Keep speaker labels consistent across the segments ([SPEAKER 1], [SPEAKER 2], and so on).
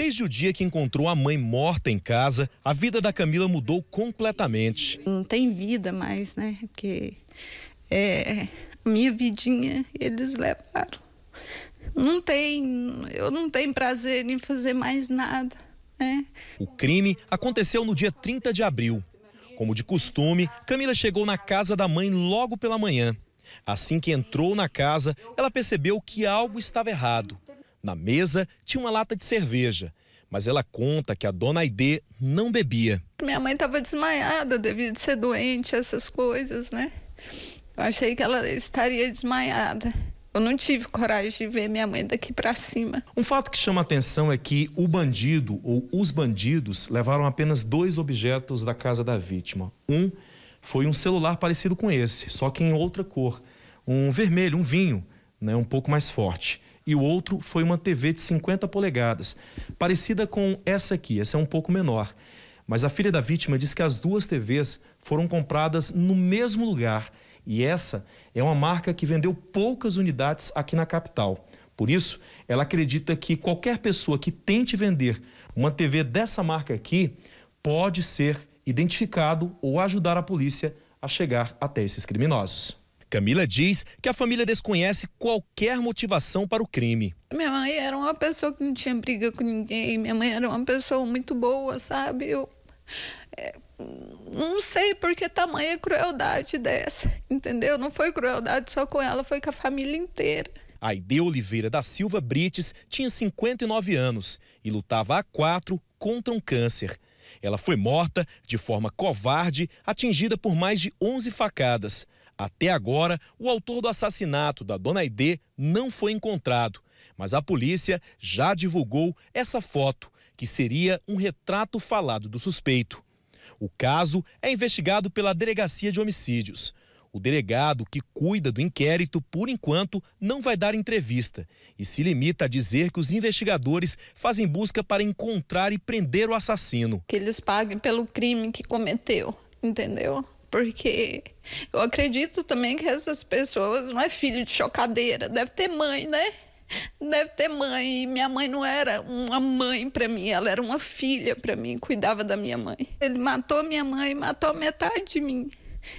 [SPEAKER 1] Desde o dia que encontrou a mãe morta em casa, a vida da Camila mudou completamente.
[SPEAKER 2] Não tem vida mais, né? Porque é, minha vidinha eles levaram. Não tem, eu não tenho prazer em fazer mais nada. Né?
[SPEAKER 1] O crime aconteceu no dia 30 de abril. Como de costume, Camila chegou na casa da mãe logo pela manhã. Assim que entrou na casa, ela percebeu que algo estava errado. Na mesa tinha uma lata de cerveja, mas ela conta que a dona Aide não bebia.
[SPEAKER 2] Minha mãe estava desmaiada, devido a ser doente, essas coisas, né? Eu achei que ela estaria desmaiada. Eu não tive coragem de ver minha mãe daqui para cima.
[SPEAKER 1] Um fato que chama atenção é que o bandido ou os bandidos levaram apenas dois objetos da casa da vítima. Um foi um celular parecido com esse, só que em outra cor, um vermelho, um vinho, né, um pouco mais forte e o outro foi uma TV de 50 polegadas, parecida com essa aqui, essa é um pouco menor. Mas a filha da vítima diz que as duas TVs foram compradas no mesmo lugar e essa é uma marca que vendeu poucas unidades aqui na capital. Por isso, ela acredita que qualquer pessoa que tente vender uma TV dessa marca aqui pode ser identificado ou ajudar a polícia a chegar até esses criminosos. Camila diz que a família desconhece qualquer motivação para o crime.
[SPEAKER 2] Minha mãe era uma pessoa que não tinha briga com ninguém, minha mãe era uma pessoa muito boa, sabe? Eu é, não sei por que tamanha crueldade dessa, entendeu? Não foi crueldade só com ela, foi com a família inteira.
[SPEAKER 1] Aide Oliveira da Silva Brites tinha 59 anos e lutava há quatro contra um câncer. Ela foi morta de forma covarde, atingida por mais de 11 facadas. Até agora, o autor do assassinato da dona Aide não foi encontrado, mas a polícia já divulgou essa foto, que seria um retrato falado do suspeito. O caso é investigado pela Delegacia de Homicídios. O delegado que cuida do inquérito, por enquanto, não vai dar entrevista e se limita a dizer que os investigadores fazem busca para encontrar e prender o assassino.
[SPEAKER 2] Que eles paguem pelo crime que cometeu, entendeu? Porque eu acredito também que essas pessoas não é filho de chocadeira, deve ter mãe, né? deve ter mãe. E minha mãe não era uma mãe para mim, ela era uma filha para mim, cuidava da minha mãe. Ele matou minha mãe, matou metade de mim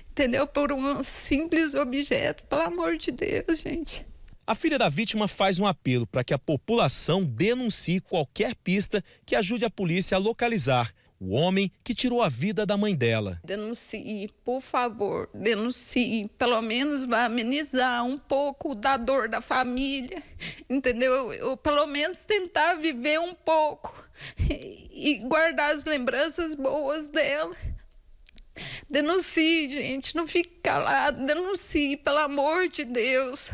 [SPEAKER 2] entendeu? Por um simples objeto. Pelo amor de Deus, gente.
[SPEAKER 1] A filha da vítima faz um apelo para que a população denuncie qualquer pista que ajude a polícia a localizar o homem que tirou a vida da mãe dela.
[SPEAKER 2] Denuncie, por favor, denuncie. Pelo menos vai amenizar um pouco da dor da família, entendeu? Ou pelo menos tentar viver um pouco e guardar as lembranças boas dela. Denuncie, gente, não fique calado, denuncie, pelo amor de Deus.